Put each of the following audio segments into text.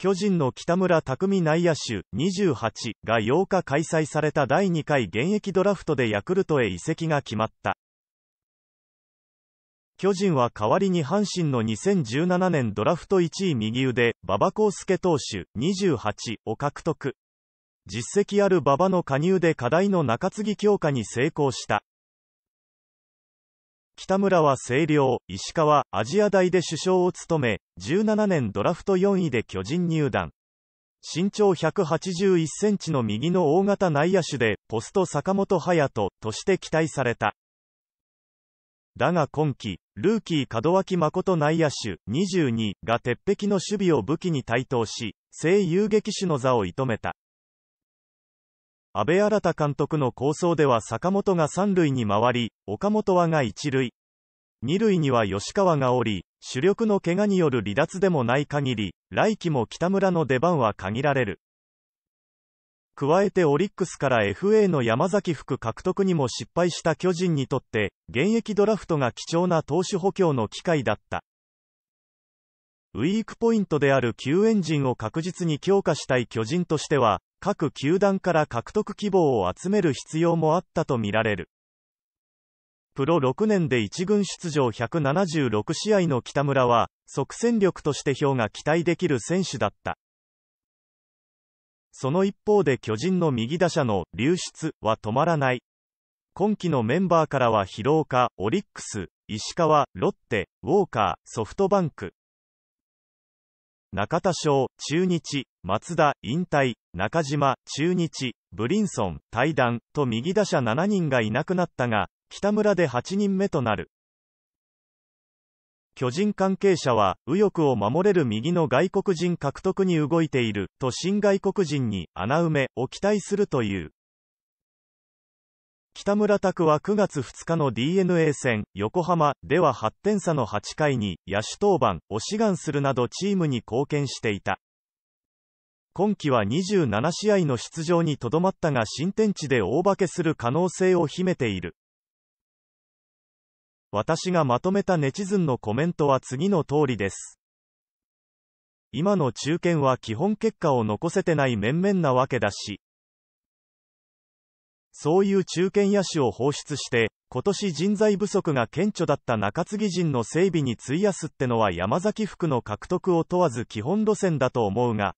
巨人の北村匠内野手28が8日開催された第2回現役ドラフトでヤクルトへ移籍が決まった。巨人は代わりに阪神の2017年ドラフト1位右腕、馬場康介投手28を獲得。実績ある馬場の加入で課題の中継ぎ強化に成功した。北村は星稜、石川、アジア大で首相を務め、17年ドラフト4位で巨人入団。身長181センチの右の大型内野手で、ポスト坂本隼人として期待された。だが今季、ルーキー門脇誠内野手22が鉄壁の守備を武器に台頭し、正遊撃手の座を射止めた。安倍新監督の構想では坂本が三塁に回り、岡本はが一塁。二塁には吉川がおり、主力の怪我による離脱でもない限り、来季も北村の出番は限られる。加えてオリックスから FA の山崎福獲得にも失敗した巨人にとって、現役ドラフトが貴重な投手補強の機会だった。ウィークポイントである救援陣を確実に強化したい巨人としては、各球団から獲得希望を集める必要もあったとみられる。プロ6年で1軍出場176試合の北村は、即戦力として票が期待できる選手だった。その一方で巨人の右打者の流出は止まらない。今季のメンバーからは労岡、オリックス、石川、ロッテ、ウォーカー、ソフトバンク、中田翔、中日、松田、引退、中島、中日、ブリンソン、対談、と右打者7人がいなくなったが、北村で8人目となる。巨人関係者は、右翼を守れる右の外国人獲得に動いている、と新外国人に穴埋めを期待するという。北村拓は9月2日の DNA 戦、横浜では8点差の8回に野手登板を志願するなどチームに貢献していた。今季は27試合の出場にとどまったが新天地で大化けする可能性を秘めている。私がまとめたネチズンのコメントは次の通りです。今の中堅は基本結果を残せてない面々なわけだし、そういう中堅野手を放出して、今年人材不足が顕著だった中継ぎ陣の整備に費やすってのは山崎福の獲得を問わず基本路線だと思うが、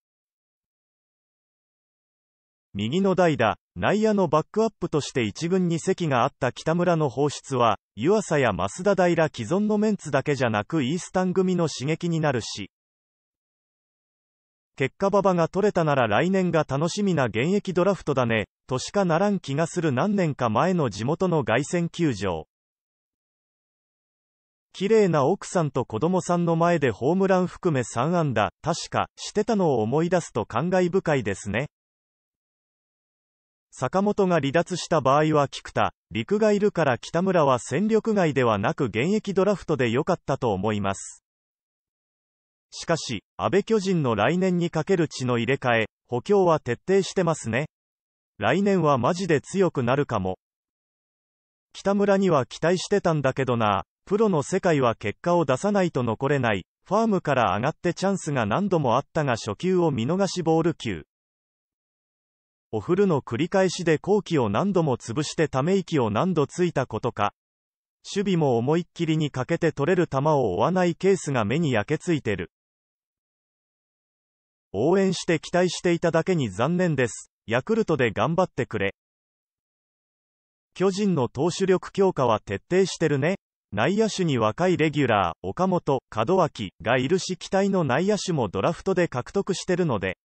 右の代打、内野のバックアップとして1軍に席があった北村の放出は、湯浅や増田平既存のメンツだけじゃなくイースタン組の刺激になるし、結果馬場が取れたなら来年が楽しみな現役ドラフトだね、としかならん気がする何年か前の地元の凱旋球場。綺麗な奥さんと子供さんの前でホームラン含め3安打、確か、してたのを思い出すと感慨深いですね。坂本が離脱した場合は菊田、陸がいるから北村は戦力外ではなく現役ドラフトで良かったと思います。しかし、安倍巨人の来年にかける血の入れ替え、補強は徹底してますね。来年はマジで強くなるかも。北村には期待してたんだけどな、プロの世界は結果を出さないと残れない、ファームから上がってチャンスが何度もあったが初球を見逃しボール球。おフるの繰り返しで後期を何度も潰してため息を何度ついたことか。守備も思いっきりにかけて取れる球を追わないケースが目に焼けついてる。応援して期待していただけに残念です。ヤクルトで頑張ってくれ。巨人の投手力強化は徹底してるね。内野手に若いレギュラー、岡本、門脇がいるし期待の内野手もドラフトで獲得してるので。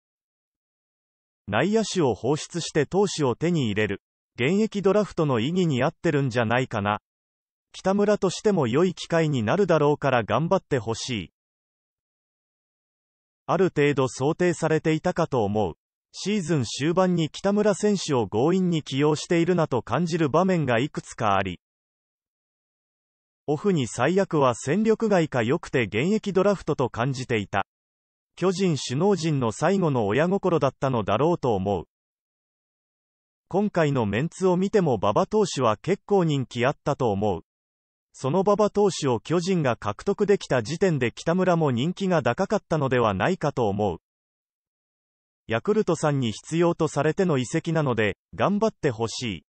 内野手を放出して投手を手に入れる。現役ドラフトの意義に合ってるんじゃないかな。北村としても良い機会になるだろうから頑張ってほしい。ある程度想定されていたかと思う。シーズン終盤に北村選手を強引に起用しているなと感じる場面がいくつかあり、オフに最悪は戦力外か良くて現役ドラフトと感じていた。巨人首脳陣の最後の親心だったのだろうと思う。今回のメンツを見ても馬場投手は結構人気あったと思う。その馬場投手を巨人が獲得できた時点で北村も人気が高かったのではないかと思う。ヤクルトさんに必要とされての移籍なので、頑張ってほしい。